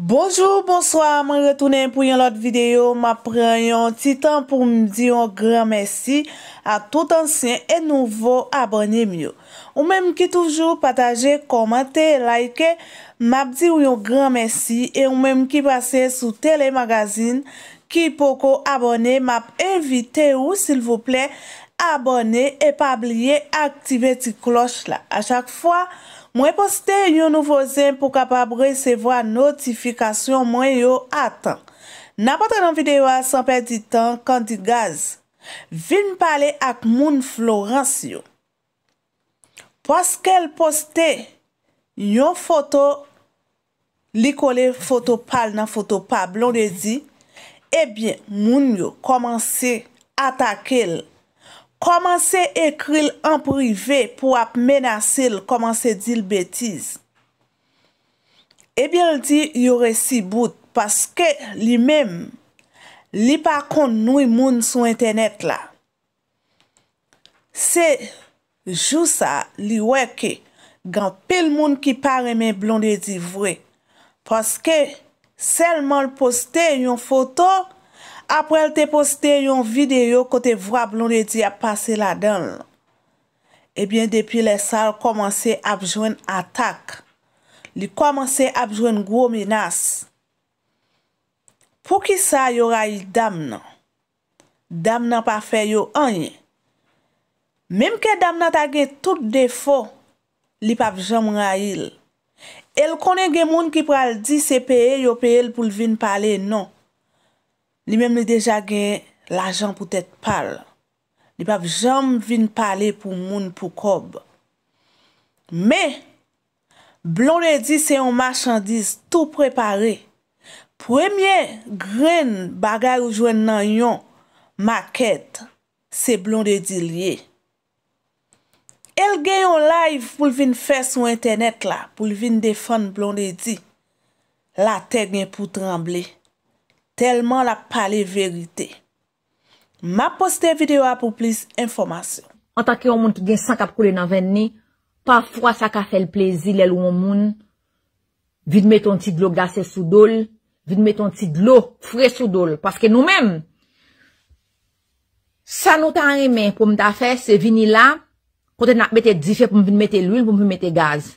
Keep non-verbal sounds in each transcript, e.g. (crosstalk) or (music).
Bonjour, bonsoir, mwen retounen pou yon lot videyo. Mwen preyon ti tan pou mdi yon gran mersi a tout ansyen e nouvo abonye myo. Ou menm ki toujou pataje, komante, like, mwen di yon gran mersi e ou menm ki prase sou telemagazin ki poko abonye, mwen evite ou sil vople abonye e pabliye aktive ti kloch la. A chak fwa, Mwen poste yon nouvo zem pou kapab resevo a notifikasyon mwen yo atan. Na patan an videwa san peti tan, kanti gaz, vin pale ak moun Florence yo. Paskel poste yon foto, li kole foto pal nan foto pa, blon de di, ebyen moun yo komanse atakel. Koman se ekril an prive pou ap menasil koman se dil betiz. Ebyen li di yore si bout. Paske li mem. Li pa kont nouy moun sou internet la. Se jou sa li weke. Gan pil moun ki pare men blondi di vwe. Paske selman li poste yon foto. apre l te poste yon videyo kote vwa blon li di ap pase la denl. Ebyen eh depi le sal komanse apjwen atak, li komanse apjwen gwo minas. Pou ki sa yon rayi dam nan? Dam nan pa fe yon anye. Mem ke dam nan tagye tout defo, li pa vjam rayil. El konen gen moun ki pral di se peye yo peye l pou l vin pale non. Li mèm li deja gen l'ajan pou tèt pal. Li pav jom vin pale pou moun pou kob. Mè, blondedid se yon machandiz tout preparé. Premye gren bagay ou jwen nan yon maket se blondedid liye. El gen yon live pou vin fè sou internet la, pou vin defan blondedid. La te gen pou tremble. Telman la pale verite. Ma poste video a pou plis informasyon. Anta ki yon moun tout gen sank ap koule nan ven ni, pafwa sa ka fel plezi lèl ou moun, vide meton ti glok dasè sou dol, vide meton ti glok fwè sou dol, paske nou men, sa nou tan remen pou mta fè se vini la, kote nan metè difè pou mvin metè l'ul pou mvin metè gaz.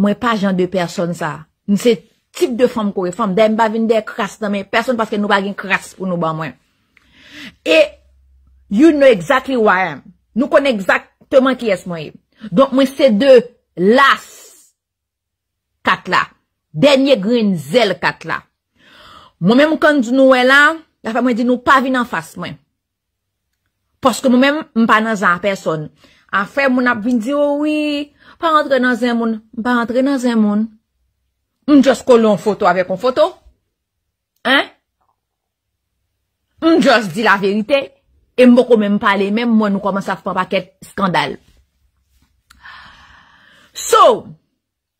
Mwen pa jan de person sa. Nse te? Tip de fom kowe, fom den ba vin de kras name, person paske nou bagin kras pou nou ba bon, mwen. E, you know exactly why. Nou konen exactement kyes mwen e. Donk mwen se de las kat la. Denye grin zel kat la. Mwen mwen kon di nou wè lan, la fè mwen di nou pa vin an fas mwen. Paske mwen mwen mpa nan zan person. An fè mwen ap vin di, oh oui, pa rentre nan zan moun. Pa rentre nan zan moun. mwen jòs kolon foto avè kon foto, mwen jòs di la verite, e mbo kon mèm pale, mèm mwen nou koman sa fwa pa kèt skandal. So,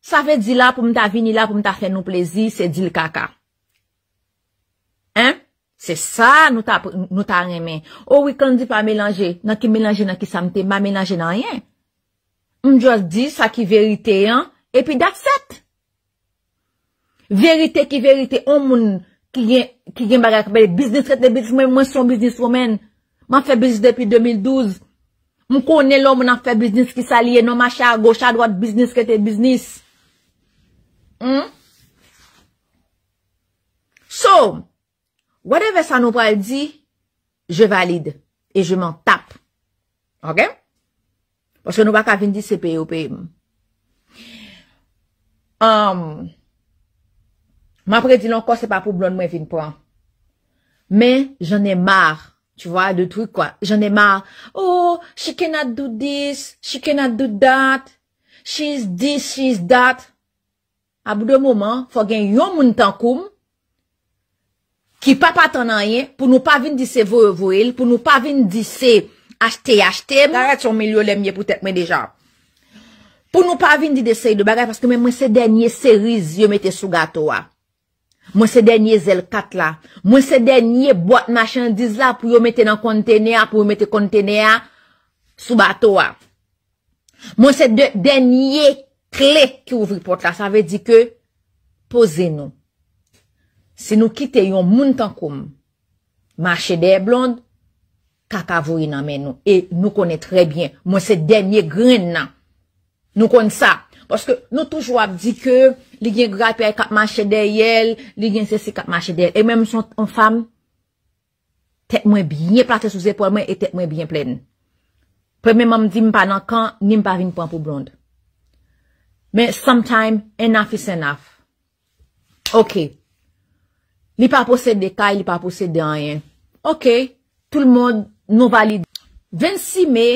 sa fè di la pou mta vini la pou mta fè nou plezi, se di l kaka. Se sa nou ta remè. Ou wikand di pa melange, nan ki melange nan ki samte, ma melange nan yè. Mwen jòs di sa ki verite, e pi dat set. Verite ki verite, om moun ki gen bagay akbele. Biznis kete biznis, mwen son biznis romen. Man fe biznis depi 2012. Mou konen lom moun an fe biznis ki sa liye, non ma chadwa, chadwa biznis kete biznis. Hmm? So, whatever sa nou pal di, je valide. E je man tap. Ok? Pwoske nou baka vindi sepe oupe. Hmm... Ma pre di lankor se pa pou blon mwen vin pou an. Men, jenè mar. Tu vwa, de trik kwa. Jenè mar. Oh, she cannot do this. She cannot do that. She is this, she is that. A bout de mouman, fò gen yon moun tankoum. Ki papa tananyen, pou nou pa vin di se vowe vowe il. Pou nou pa vin di se achte yachte. Darat son me liyo lemye poutet men deja. Pou nou pa vin di de se yi de bagay. Paske men mwen se denye seriz yo mette sou gato wa. Mwen se denye zel kat la, mwen se denye bot machandiz la pou yo mette nan kontene a, pou yo mette kontene a, sou batowa. Mwen se denye kle ki ouvri pot la, sa ve di ke, pose nou. Se nou kite yon moun tankoum, machede e blonde, kakavou yon amen nou, e nou kone tre bien. Mwen se denye gren nan, nou kone sa. Poske nou toujou ap di ke li gen grape ay kap manche der yel, li gen sese kap manche der. E menm sou yon fam, tek mwen byen plate sou zepol mwen et tek mwen byen plen. Pwè menm am di mpa nan kan, ni mpa vin pwan pou blonde. Men, some time, enaf is enaf. Ok, li pa posede kaj, li pa posede anjen. Ok, tout l'mon nou valide. 26 me,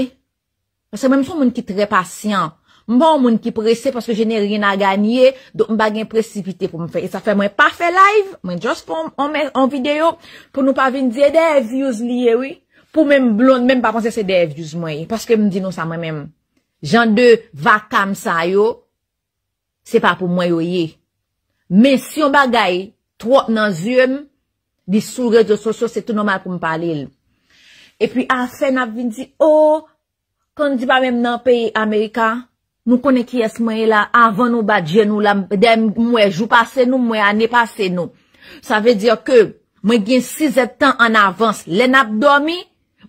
se menm sou mwen ki tre pasyant. Mbon moun ki prese paske jenè rin a ganyè, don mbagyen precipite pou mwen fè. E sa fè mwen pa fè live, mwen jost pou mwen on video, pou nou pa vin diye devyouz liye wè. Pou mwen mblon, mwen mba ponse se devyouz mwen, paske mwen di nou sa mwen mèm. Jan de vakam sa yo, se pa pou mwen yo ye. Men si yon bagay, trot nan zyem, di sou rezo sosyo, se tou normal pou mwen palil. E pi asen ap vin di, oh, kon di ba mwen nan pey Amerika, Nou konen ki yes mwen la avan nou badjen nou la mwen jou pase nou, mwen ane pase nou. Sa ve diyo ke mwen gen 6 etan an avans. Len ap domi,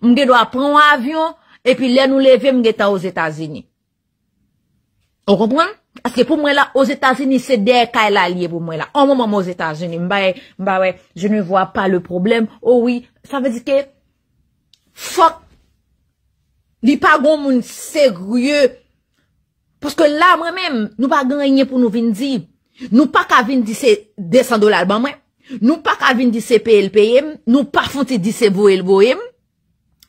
mwen gen do ap pran avyon, epi len nou leve mwen gen ta ou zetazini. Ou kompwen? Aske pou mwen la, ou zetazini se der ka la liye pou mwen la. Ou mwen mwen mwen mwen zetazini, mwen ba we, mwen ba we, je ne vwa pa le problem. Ou oh, oui, sa ve di ke, fok, li pa goun mwen seryou mwen. Pwoske la mwen men, nou pa gen renyen pou nou vin di, nou pa ka vin di se 200 dolar ban mwen, nou pa ka vin di se PLPM, nou pa fon ti di se VLVM,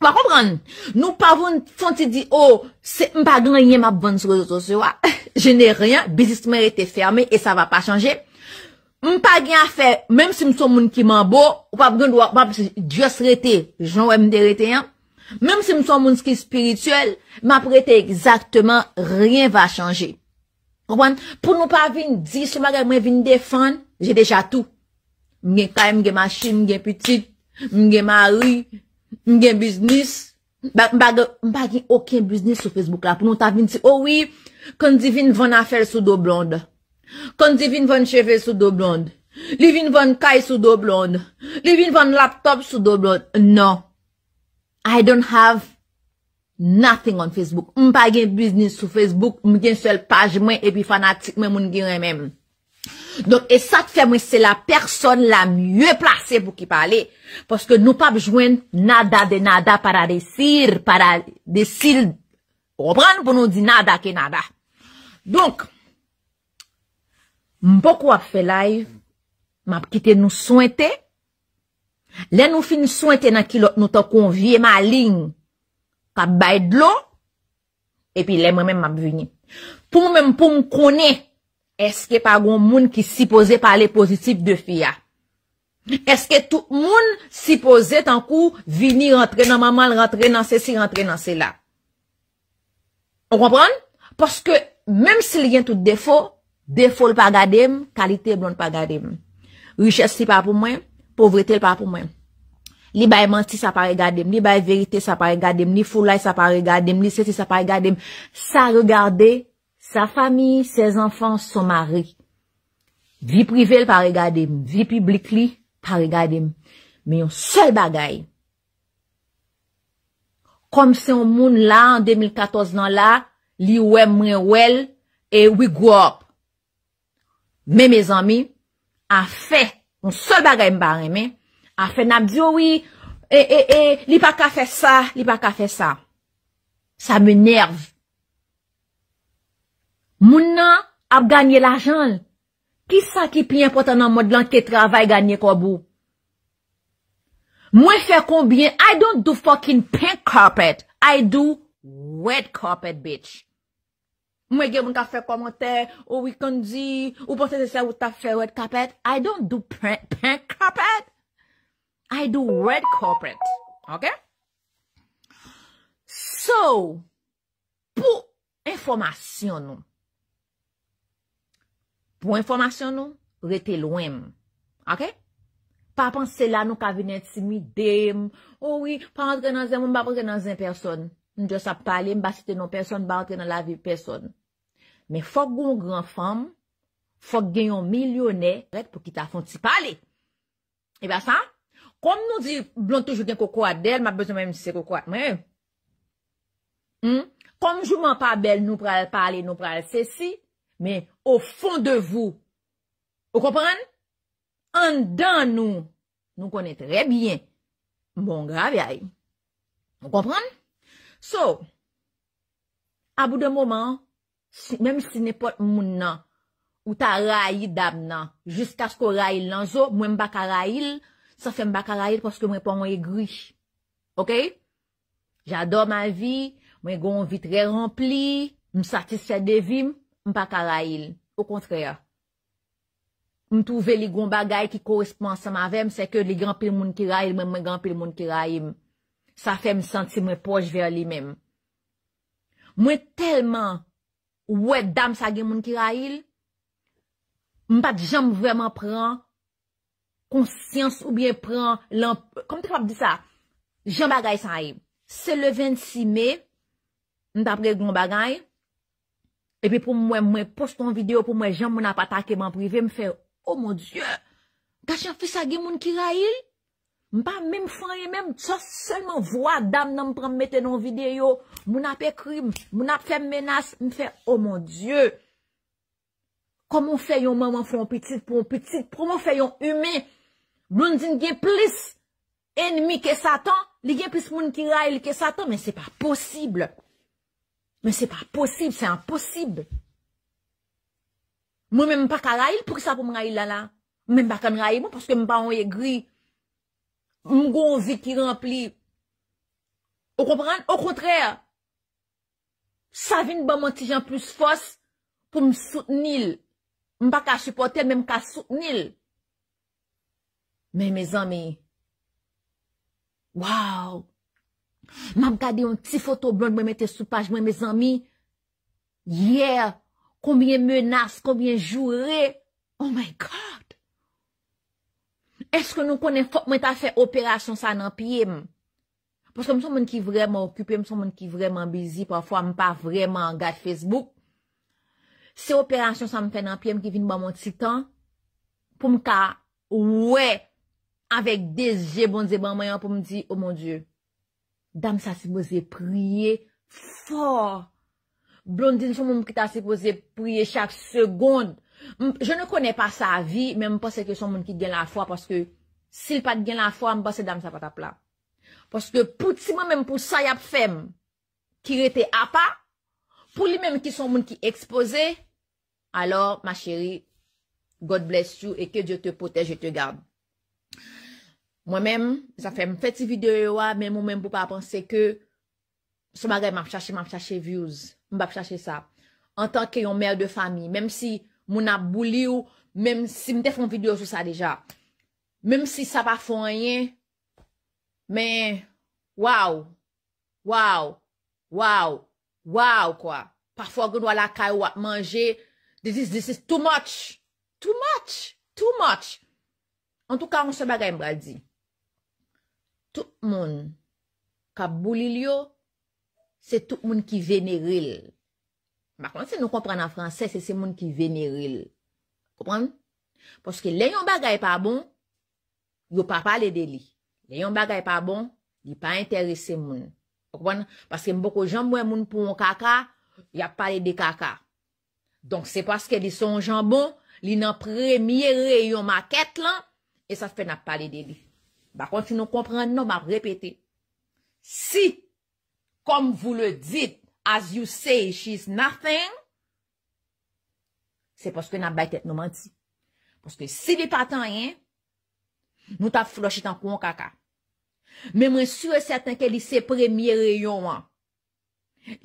va kompran, nou pa fon ti di, oh, (laughs) mwen pa gen renyen ma ban soukou soukou, je ne rien, bizistmen rete ferme, e sa va pa chanje, mwen pa gen afe, menm si mson moun ki man bo, ou pa gen wakman, dios rete, joun wè mde rete yon, Mem si m son mounski spirituel, m aprete ekzaktman, ryen va chanje. Kwan, pou nou pa vin, di sou magan mwen vin defan, jè deja tou. M gen kay, m gen masin, m gen pitit, m gen mari, m gen biznis. M bagi, m bagi, oken biznis sou Facebook la. Pou nou ta vin ti, owi, oh kon di vin von afer sou doblond. Kon di vin von cheve sou doblond. Li vin von kay sou doblond. Li vin von laptop sou doblond. Non. I don't have nothing on Facebook. M pa gen business sou Facebook, m gen sel page mwen epifanatik mwen moun gen mwen mwen. Donk, e sa te fe mwen se la person la mye place pou ki pale. Poske nou pa bejwen nada de nada para desir, para desil, obran pou nou di nada ke nada. Donk, m pokou ap fe lay, m ap kite nou soente, Le nou fin sou ente nan ki lot nou tan konvye ma aling ka bay dlo epi le mwen men mab vini. Pou mwen mpou mkone eske pa goun moun ki si pose pale pozitif de fia. Eske tout moun si pose tan kou vini rentre nan mamal, rentre nan se si, rentre nan se la. On kompran? Poske menm se liyen tout defo, defo lpa gade m, kalite blon lpa gade m. Richesse si pa pou mwen m, Povrete l pa pou mwen. Li bay manti sa pa regade m. Li bay verite sa pa regade m. Li fulay sa pa regade m. Li seti sa pa regade m. Sa regade, sa fami, se zanfan, son mari. Vi privel pa regade m. Vi publik li pa regade m. Me yon sel bagay. Kom se yon moun la, an 2014 nan la, li we mwen wel, e we go up. Me me zanmi, a fe, Moun sol bagay mba reme, a fe nap diyo, oh e, eh, e, eh, e, eh, li pa ka fe sa, li pa ka fe sa. Sa moun nerv. Moun nan ap ganyel ajanl. Ki sa ki pi importan nan mod lan ke travay ganyek wabou? Mwen fe konbyen, I don't do fucking pink carpet, I do wet carpet, bitch. Mwen gen moun ka fe komante, ou wikon di, ou pote se se wou ta fe wet kapet. I don't do pen kapet. I do wet kapet. Ok? So, pou informasyon nou. Pou informasyon nou, rete lwem. Ok? Pa panse la nou kabinet si mi dem. Ou wik panse nan zem, ou mba panse nan zem personen. Nou jose ap pale, mba siten nou person, mba atre nan la vi person. Men fok goun grandfam, fok genyon milyonè, pou ki ta fon ti pale. E ba sa, kom nou di blon toujou gen koko adel, mba bezan mwen mse koko adel. Hmm? Kom jouman pa bel nou pral pale, nou pral sesi, men ou fon de vou. Ou kompran? An dan nou, nou konen tre bien, mbon grav ya yon. Ou kompran? So, a bout de mouman, mèm si nepot moun nan, ou ta rayi dam nan, jiska sko rayil nan zo, mwen baka rayil, sa fe m baka rayil poske mwen pon mwen e grish. Ok? Jador m m'm m'm a vi, mwen goun vitre rempli, m satisfe devim, m baka rayil. Ou kontreya. M m'm touve li goun bagay ki koresponsan mavem, se ke li goun pil moun ki rayil, mwen mwen goun pil moun ki rayim. Sa fèm senti mwen poj veyo li mèm. Mwen telman wè dam sa gen moun ki rayil, mwen pat jèm vèman pran, konsyans ou bè pran, kom te fap di sa, jèm bagay sa yèm. Se le 26 mè, mwen papre glon bagay, epi pou mwen mwen poston video, pou mwen jèm mwen apatakeman privè, mwen fèm, o oh moun djè, kache an fè sa gen moun ki rayil, Mwen pa mwen mwen fwenye mwen, chos seman vwa dam nan mwen pranmete nan videyo, mwen ap ekri, mwen ap fwen menas, mwen fwen, oh mon dieu, koman fwen yon maman fwen pwon pwon pwon pwon, koman fwen yon humen, mwen din gen plis, ennimi ke satan, li gen plis mwen ki rayl ke satan, men se pa posibl, men se pa posibl, se an posibl. Mwen mwen mwen pa ka rayl, pou ki sa pou mwen rayl la la? Mwen mwen pa kan rayl mwen, mwen mwen pa konye gri, m goun zi ki rempli. Ou kompran? Ou kontrè. Savine ba m an ti jan plus fos pou m soutenil. M pa ka chupote, men m ka soutenil. Men, men zami. Waw! Man m kade yon ti foto blon mwen mette sou page. Men, men zami. Yeah! Koumye menas, koumye jure. Oh my God! Eske nou konen fok mwen ta fè operasyon sa nan piye m? Poske m sou moun ki vreman okupye, m sou moun ki vreman bizi, pafwa m pa vreman gade Facebook. Se operasyon sa m fè nan piye m ki vin ba mwen titan, pou m ka wè, avek desje bonze ban mayan pou m di, o oh mon die, dam sa se boze priye for. Blondine sou moun ki ta se boze priye chak segonde, Je ne konè pa sa vi, mèm pou se ke son moun ki gen la fwa, paske sil pa gen la fwa, mba se dam sa patapla. Paske pou ti mèm pou sa yap fèm, ki rete apa, pou li mèm ki son moun ki expose, alor, ma chéri, God bless you, e ke Dje te pote, je te garde. Mwen mèm, sa fèm fè ti videyo, mwen mèm pou pa panse ke, se mèm mèm ap chache, mèm mèm chache views, mèm mèm mèm chache sa, an tanke yon mèr de fami, mèm si, Moun ap buli ou, mèm si mte foun video sou sa deja. Mèm si sa pa foun yè, mè, waw, waw, waw, waw kwa. Parfor gen wala kay wap manje, this is, this is too much, too much, too much. An tou ka, moun se bagay mbra di. Tup moun ka buli li yo, se tup moun ki veneril. Bakon, se nou kompren nan fransè, se se moun ki veneril. Kupan? Poske le yon bagay pa bon, yo pa pale de li. Le yon bagay pa bon, li pa interese moun. Kupan? Paske mboko jan mwen moun pou yon kaka, ya pale de kaka. Donk se paske li son jan bon, li nan premye re yon maket lan, e sa fe na pale de li. Bakon, se nou kompren nan, ma repete. Si, komvou le dit, as you say, she's nothing, se poske nan bay tet nou manti. Poske si li patan yen, nou ta floshi tan kou yon kaka. Memre su e satan ke li se premye reyon an.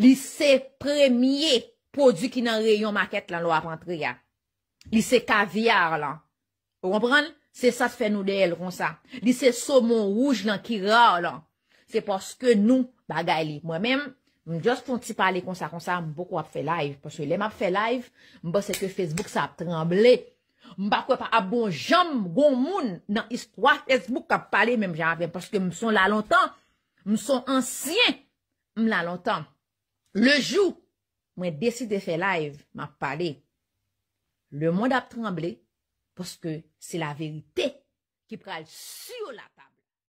Li se premye podu ki nan reyon maket lan lo apantri ya. Li se kavyar lan. Ou kompran? Se sa se fe nou de el ron sa. Li se somon rouj lan ki ra lan. Se poske nou bagay li. Mwen menm, M jost foun ti pale konsa konsa, m boko ap fe live. Poske le m ap fe live, m bose ke Facebook sa ap tremble. M bakwe pa abon jom goun moun nan iskwa Facebook kap pale menm jan aven. Poske m son la lontan, m son ansyen, m la lontan. Le jou, mwen desi de fe live, m ap pale. Le moun ap tremble, poske se la verite ki pral sur la.